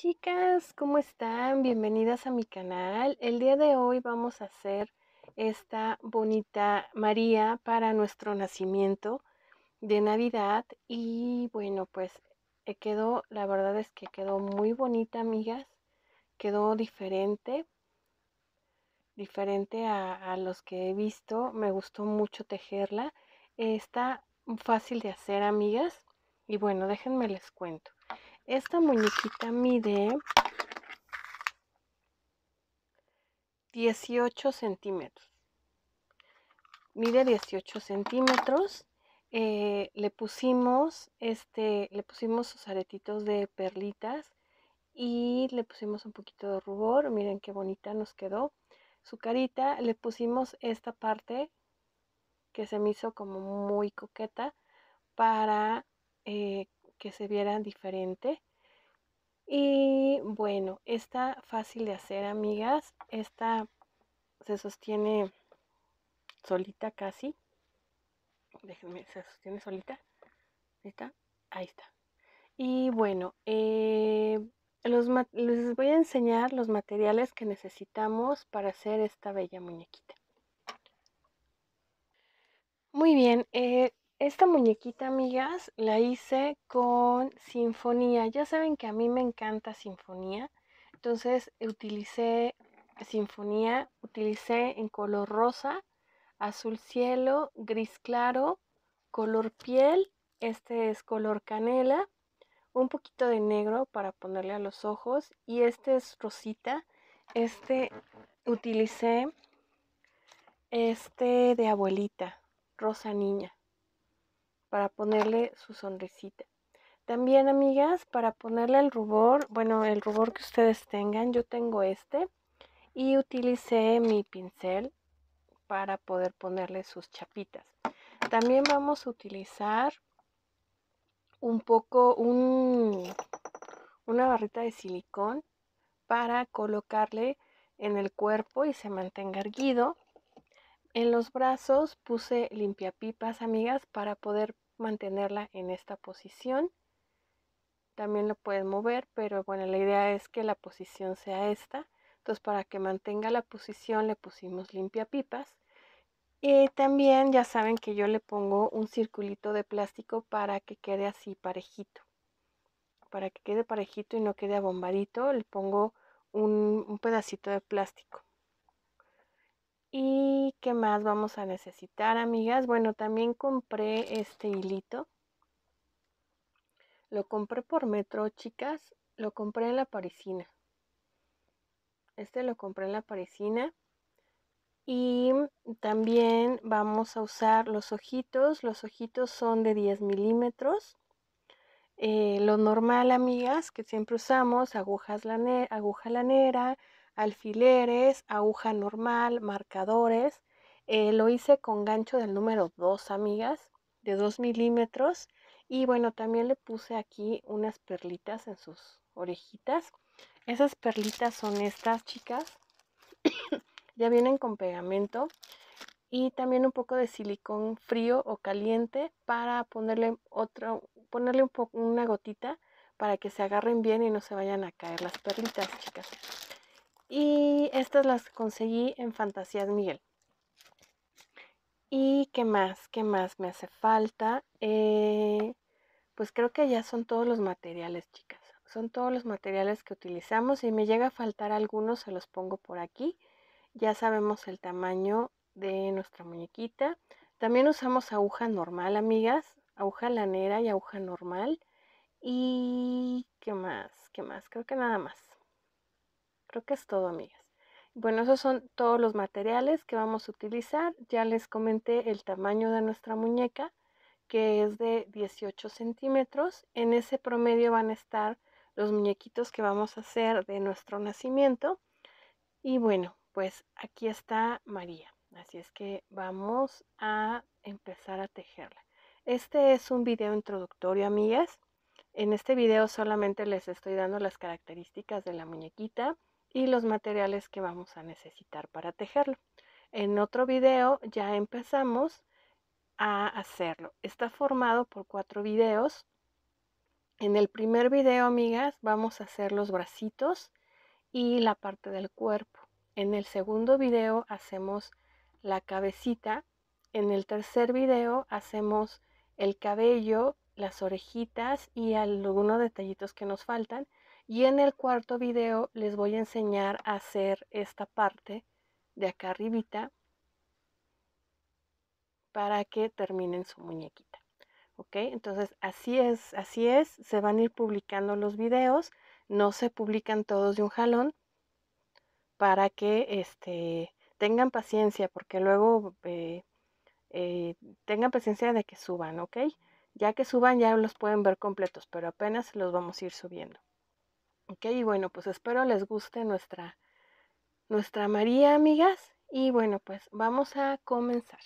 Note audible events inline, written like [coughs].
chicas, ¿cómo están? Bienvenidas a mi canal. El día de hoy vamos a hacer esta bonita María para nuestro nacimiento de Navidad. Y bueno, pues eh, quedó, la verdad es que quedó muy bonita, amigas. Quedó diferente, diferente a, a los que he visto. Me gustó mucho tejerla. Está fácil de hacer, amigas. Y bueno, déjenme les cuento. Esta muñequita mide 18 centímetros. Mide 18 centímetros. Eh, le pusimos este, le pusimos sus aretitos de perlitas y le pusimos un poquito de rubor. Miren qué bonita nos quedó. Su carita le pusimos esta parte que se me hizo como muy coqueta para eh, que se vieran diferente. Y bueno, está fácil de hacer, amigas. Esta se sostiene solita casi. Déjenme, se sostiene solita. Ahí está. Ahí Y bueno, eh, les voy a enseñar los materiales que necesitamos para hacer esta bella muñequita. Muy bien, eh, esta muñequita, amigas, la hice con sinfonía. Ya saben que a mí me encanta sinfonía. Entonces utilicé sinfonía, utilicé en color rosa, azul cielo, gris claro, color piel, este es color canela, un poquito de negro para ponerle a los ojos y este es rosita. Este utilicé este de abuelita, rosa niña para ponerle su sonrisita. También, amigas, para ponerle el rubor, bueno, el rubor que ustedes tengan, yo tengo este y utilicé mi pincel para poder ponerle sus chapitas. También vamos a utilizar un poco, una barrita de silicón para colocarle en el cuerpo y se mantenga erguido. En los brazos puse limpiapipas, amigas, para poder mantenerla en esta posición. También lo pueden mover, pero bueno, la idea es que la posición sea esta. Entonces, para que mantenga la posición, le pusimos limpiapipas. Y también ya saben que yo le pongo un circulito de plástico para que quede así parejito. Para que quede parejito y no quede abombadito, le pongo un pedacito de plástico. ¿Y qué más vamos a necesitar, amigas? Bueno, también compré este hilito. Lo compré por metro, chicas. Lo compré en la parisina. Este lo compré en la parisina. Y también vamos a usar los ojitos. Los ojitos son de 10 milímetros. Eh, lo normal, amigas, que siempre usamos, agujas lane aguja lanera, alfileres, aguja normal, marcadores. Eh, lo hice con gancho del número 2, amigas, de 2 milímetros. Y bueno, también le puse aquí unas perlitas en sus orejitas. Esas perlitas son estas, chicas. [coughs] ya vienen con pegamento. Y también un poco de silicón frío o caliente para ponerle, otro, ponerle un una gotita para que se agarren bien y no se vayan a caer las perlitas, chicas. Y estas las conseguí en Fantasías Miguel. ¿Y qué más? ¿Qué más me hace falta? Eh, pues creo que ya son todos los materiales, chicas. Son todos los materiales que utilizamos. Si me llega a faltar algunos, se los pongo por aquí. Ya sabemos el tamaño de nuestra muñequita. También usamos aguja normal, amigas. Aguja lanera y aguja normal. ¿Y qué más? ¿Qué más? Creo que nada más. Creo que es todo, amigas. Bueno, esos son todos los materiales que vamos a utilizar. Ya les comenté el tamaño de nuestra muñeca, que es de 18 centímetros. En ese promedio van a estar los muñequitos que vamos a hacer de nuestro nacimiento. Y bueno, pues aquí está María. Así es que vamos a empezar a tejerla. Este es un video introductorio, amigas. En este video solamente les estoy dando las características de la muñequita y los materiales que vamos a necesitar para tejerlo. En otro video ya empezamos a hacerlo. Está formado por cuatro videos. En el primer video, amigas, vamos a hacer los bracitos y la parte del cuerpo. En el segundo video hacemos la cabecita. En el tercer video hacemos el cabello, las orejitas y algunos detallitos que nos faltan. Y en el cuarto video les voy a enseñar a hacer esta parte de acá arribita para que terminen su muñequita. ¿Ok? Entonces así es, así es, se van a ir publicando los videos, no se publican todos de un jalón para que este, tengan paciencia, porque luego eh, eh, tengan paciencia de que suban, ¿ok? Ya que suban ya los pueden ver completos, pero apenas los vamos a ir subiendo. Ok, y bueno, pues espero les guste nuestra, nuestra María, amigas. Y bueno, pues vamos a comenzar.